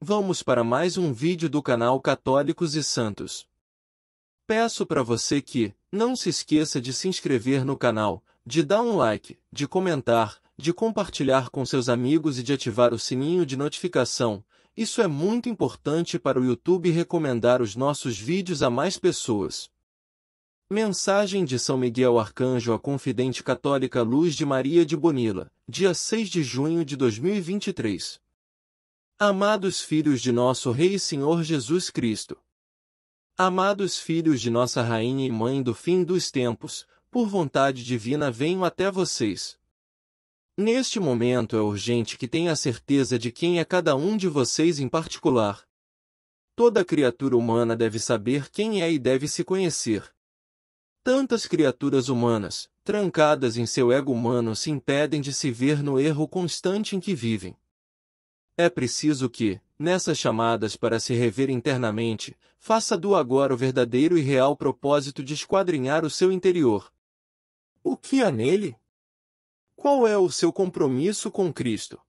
Vamos para mais um vídeo do canal Católicos e Santos. Peço para você que, não se esqueça de se inscrever no canal, de dar um like, de comentar, de compartilhar com seus amigos e de ativar o sininho de notificação. Isso é muito importante para o YouTube recomendar os nossos vídeos a mais pessoas. Mensagem de São Miguel Arcanjo à Confidente Católica Luz de Maria de Bonila, dia 6 de junho de 2023 Amados filhos de nosso Rei e Senhor Jesus Cristo. Amados filhos de nossa Rainha e Mãe do fim dos tempos, por vontade divina venho até vocês. Neste momento é urgente que tenha certeza de quem é cada um de vocês em particular. Toda criatura humana deve saber quem é e deve se conhecer. Tantas criaturas humanas, trancadas em seu ego humano, se impedem de se ver no erro constante em que vivem. É preciso que, nessas chamadas para se rever internamente, faça do agora o verdadeiro e real propósito de esquadrinhar o seu interior. O que há nele? Qual é o seu compromisso com Cristo?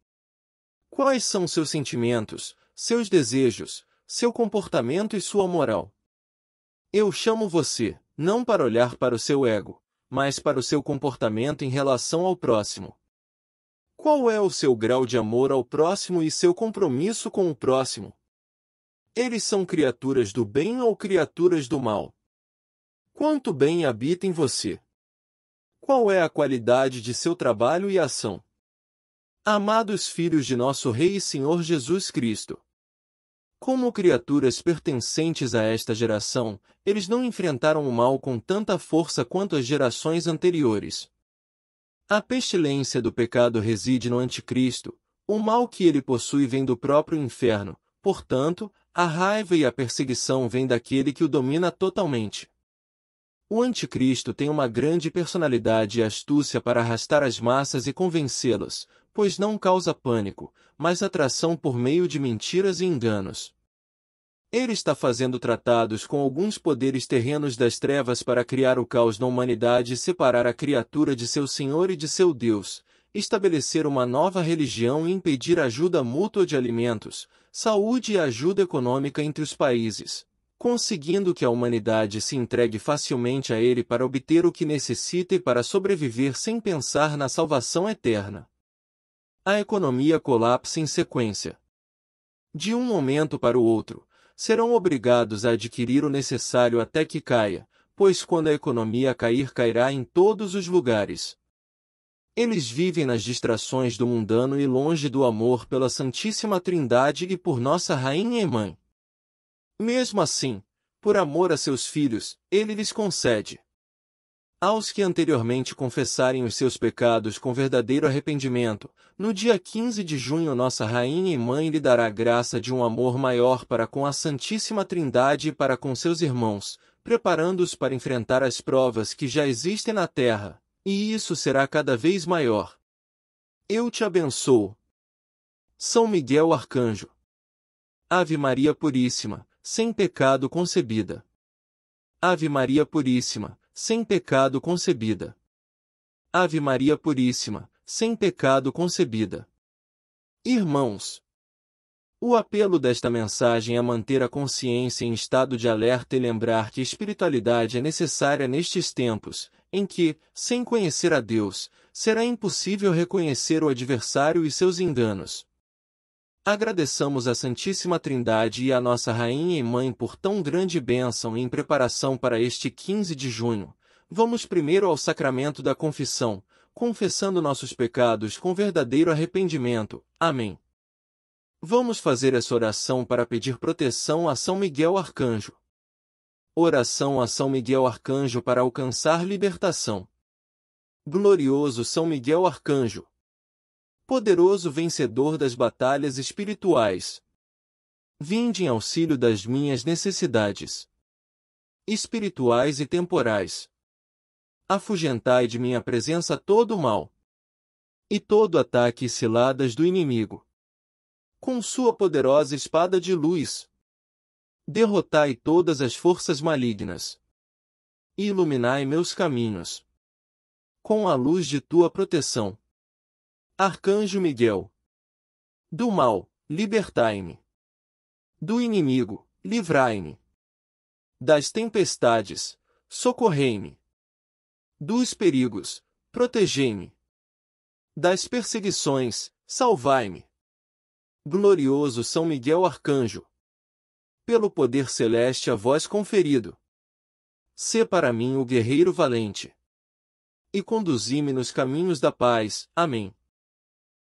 Quais são seus sentimentos, seus desejos, seu comportamento e sua moral? Eu chamo você, não para olhar para o seu ego, mas para o seu comportamento em relação ao próximo. Qual é o seu grau de amor ao próximo e seu compromisso com o próximo? Eles são criaturas do bem ou criaturas do mal? Quanto bem habita em você? Qual é a qualidade de seu trabalho e ação? Amados filhos de nosso Rei e Senhor Jesus Cristo, como criaturas pertencentes a esta geração, eles não enfrentaram o mal com tanta força quanto as gerações anteriores. A pestilência do pecado reside no anticristo, o mal que ele possui vem do próprio inferno, portanto, a raiva e a perseguição vêm daquele que o domina totalmente. O anticristo tem uma grande personalidade e astúcia para arrastar as massas e convencê las pois não causa pânico, mas atração por meio de mentiras e enganos. Ele está fazendo tratados com alguns poderes terrenos das trevas para criar o caos na humanidade e separar a criatura de seu Senhor e de seu Deus, estabelecer uma nova religião e impedir ajuda mútua de alimentos, saúde e ajuda econômica entre os países, conseguindo que a humanidade se entregue facilmente a ele para obter o que necessita e para sobreviver sem pensar na salvação eterna. A economia colapsa em sequência. De um momento para o outro, serão obrigados a adquirir o necessário até que caia, pois quando a economia cair, cairá em todos os lugares. Eles vivem nas distrações do mundano e longe do amor pela Santíssima Trindade e por nossa Rainha e Mãe. Mesmo assim, por amor a seus filhos, ele lhes concede aos que anteriormente confessarem os seus pecados com verdadeiro arrependimento, no dia 15 de junho nossa Rainha e Mãe lhe dará graça de um amor maior para com a Santíssima Trindade e para com seus irmãos, preparando-os para enfrentar as provas que já existem na Terra, e isso será cada vez maior. Eu te abençoo. São Miguel Arcanjo Ave Maria Puríssima, sem pecado concebida. Ave Maria Puríssima, sem pecado concebida. Ave Maria Puríssima, sem pecado concebida. Irmãos, o apelo desta mensagem é manter a consciência em estado de alerta e lembrar que espiritualidade é necessária nestes tempos, em que, sem conhecer a Deus, será impossível reconhecer o adversário e seus enganos. Agradeçamos a Santíssima Trindade e a Nossa Rainha e Mãe por tão grande bênção em preparação para este 15 de junho. Vamos primeiro ao sacramento da confissão, confessando nossos pecados com verdadeiro arrependimento. Amém. Vamos fazer essa oração para pedir proteção a São Miguel Arcanjo. Oração a São Miguel Arcanjo para alcançar libertação. Glorioso São Miguel Arcanjo, poderoso vencedor das batalhas espirituais. Vinde em auxílio das minhas necessidades espirituais e temporais. Afugentai de minha presença todo o mal e todo ataque e ciladas do inimigo. Com sua poderosa espada de luz, derrotai todas as forças malignas. Iluminai meus caminhos com a luz de tua proteção. Arcanjo Miguel. Do mal, libertai-me. Do inimigo, livrai-me. Das tempestades, socorrei-me. Dos perigos, protegei-me. Das perseguições, salvai-me. Glorioso São Miguel Arcanjo. Pelo poder celeste a vós conferido. Sê para mim o guerreiro valente. E conduzi-me nos caminhos da paz. Amém.